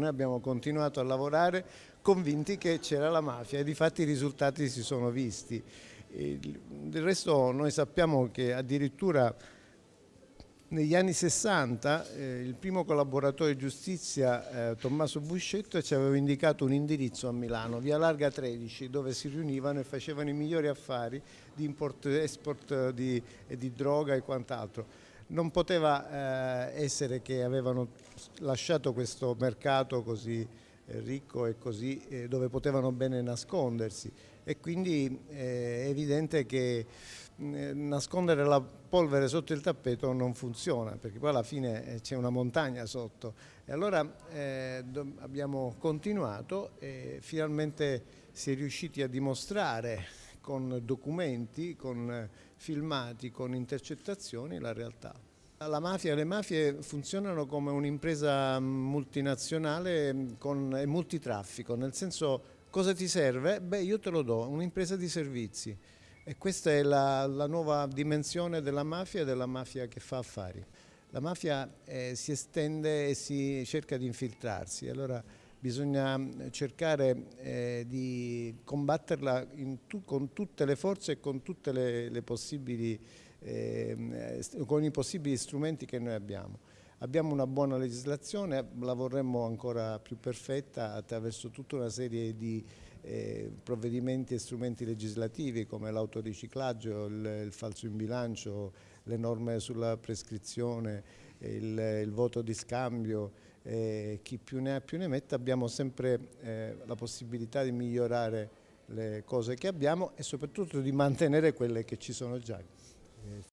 Noi abbiamo continuato a lavorare convinti che c'era la mafia e di fatti i risultati si sono visti. del resto noi sappiamo che addirittura negli anni 60 eh, il primo collaboratore di giustizia eh, Tommaso Buscetto ci aveva indicato un indirizzo a Milano, via Larga 13, dove si riunivano e facevano i migliori affari di import, export eh, di, di droga e quant'altro non poteva eh, essere che avevano lasciato questo mercato così eh, ricco e così eh, dove potevano bene nascondersi e quindi eh, è evidente che nascondere la polvere sotto il tappeto non funziona perché poi alla fine eh, c'è una montagna sotto e allora eh, abbiamo continuato e finalmente si è riusciti a dimostrare con documenti, con eh, filmati, con intercettazioni la realtà. La mafia, le mafie funzionano come un'impresa mm, multinazionale mm, con e multitraffico, nel senso cosa ti serve? Beh io te lo do, un'impresa di servizi e questa è la, la, nuova dimensione della mafia e della mafia che fa affari. La mafia eh, si estende e si cerca di infiltrarsi, allora bisogna mm, cercare eh, di combatterla tu, con tutte le forze e con, le, le eh, con i possibili strumenti che noi abbiamo. Abbiamo una buona legislazione, la vorremmo ancora più perfetta attraverso tutta una serie di eh, provvedimenti e strumenti legislativi come l'autoriciclaggio, il, il falso in bilancio, le norme sulla prescrizione, il, il voto di scambio, e chi più ne ha più ne metta, abbiamo sempre eh, la possibilità di migliorare le cose che abbiamo e soprattutto di mantenere quelle che ci sono già.